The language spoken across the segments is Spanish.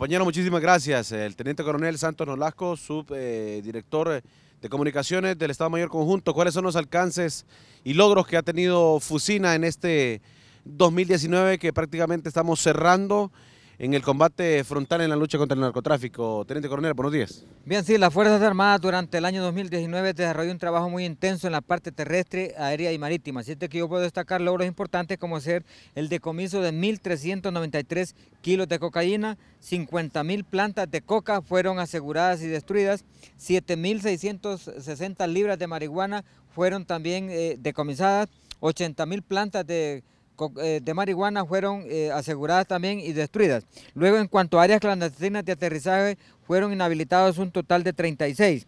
Compañero, muchísimas gracias. El Teniente Coronel Santos Nolasco, subdirector eh, de Comunicaciones del Estado Mayor Conjunto. ¿Cuáles son los alcances y logros que ha tenido Fusina en este 2019 que prácticamente estamos cerrando en el combate frontal en la lucha contra el narcotráfico. Teniente Coronel, buenos días. Bien, sí, las Fuerzas Armadas durante el año 2019 desarrolló un trabajo muy intenso en la parte terrestre, aérea y marítima. Siento que yo puedo destacar logros importantes como ser el decomiso de 1.393 kilos de cocaína, 50.000 plantas de coca fueron aseguradas y destruidas, 7.660 libras de marihuana fueron también eh, decomisadas, 80.000 plantas de eh, de marihuana fueron eh, aseguradas también y destruidas. Luego, en cuanto a áreas clandestinas de aterrizaje, fueron inhabilitados un total de 36.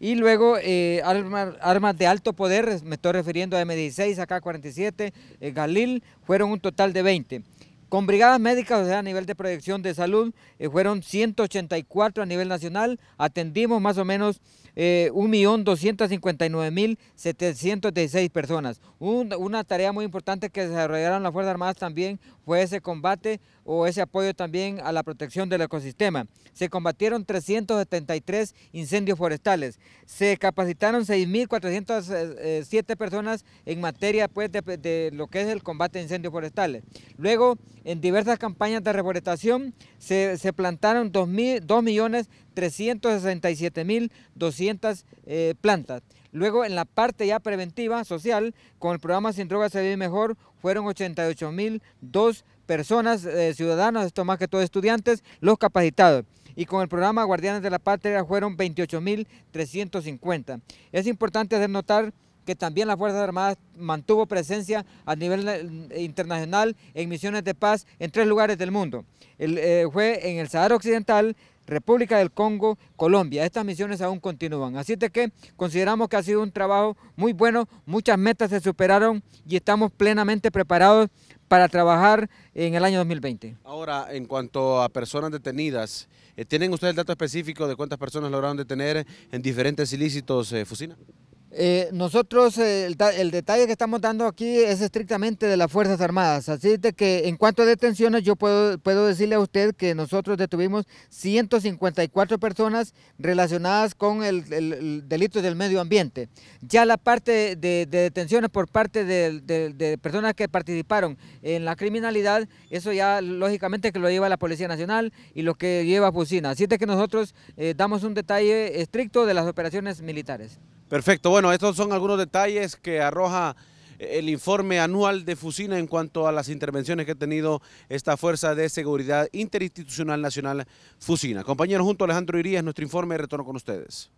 Y luego eh, armas, de alto poder, me estoy refiriendo a M16, AK-47, Galil, fueron un total de 20. Con brigadas médicas, o sea, a nivel de proyección de salud, fueron 184 a nivel nacional. Atendimos más o menos 1.259.716 eh, personas. una tarea muy importante que desarrollaron las Fuerzas Armadas también fue ese combate o ese apoyo también a la protección del ecosistema. Se combatieron 373 incendios forestales. Se capacitaron 6.407 personas en materia pues, de, lo que es el combate a incendios forestales. Luego, en diversas campañas de reforestación, se, se plantaron 2.367.200 eh, plantas. Luego en la parte ya preventiva, social, con el programa Sin Drogas se vive mejor, fueron 88.002 personas, eh, ciudadanos, esto más que todo estudiantes, los capacitados. Y con el programa Guardianes de la Patria fueron 28.350. Es importante hacer notar que también las Fuerzas Armadas mantuvo presencia a nivel eh, internacional en misiones de paz en tres lugares del mundo. Eh, fue en el Sahara Occidental, República del Congo, Colombia. Estas misiones aún continúan. Así de que consideramos que ha sido un trabajo muy bueno, muchas metas se superaron y estamos plenamente preparados para trabajar en el año 2020. Ahora, en cuanto a personas detenidas, eh, ¿tienen ustedes el dato específico de cuántas personas lograron detener en diferentes ilícitos, Fusina? Eh, nosotros eh, el, detalle que estamos dando aquí es estrictamente de las Fuerzas Armadas, así que en cuanto a detenciones yo puedo, decirle a usted que nosotros detuvimos 154 personas relacionadas con el, delito del medio ambiente. Ya la parte de, detenciones por parte de, personas que participaron en la criminalidad, eso ya lógicamente que lo lleva la Policía Nacional y lo que lleva Fusina, así que nosotros eh, damos un detalle estricto de las operaciones militares. Perfecto, bueno, estos son algunos detalles que arroja eh, el informe anual de Fusina en cuanto a las intervenciones que ha tenido esta Fuerza de Seguridad Interinstitucional Nacional Fusina. Compañero junto a Alejandro Irías, nuestro informe, retorno con ustedes.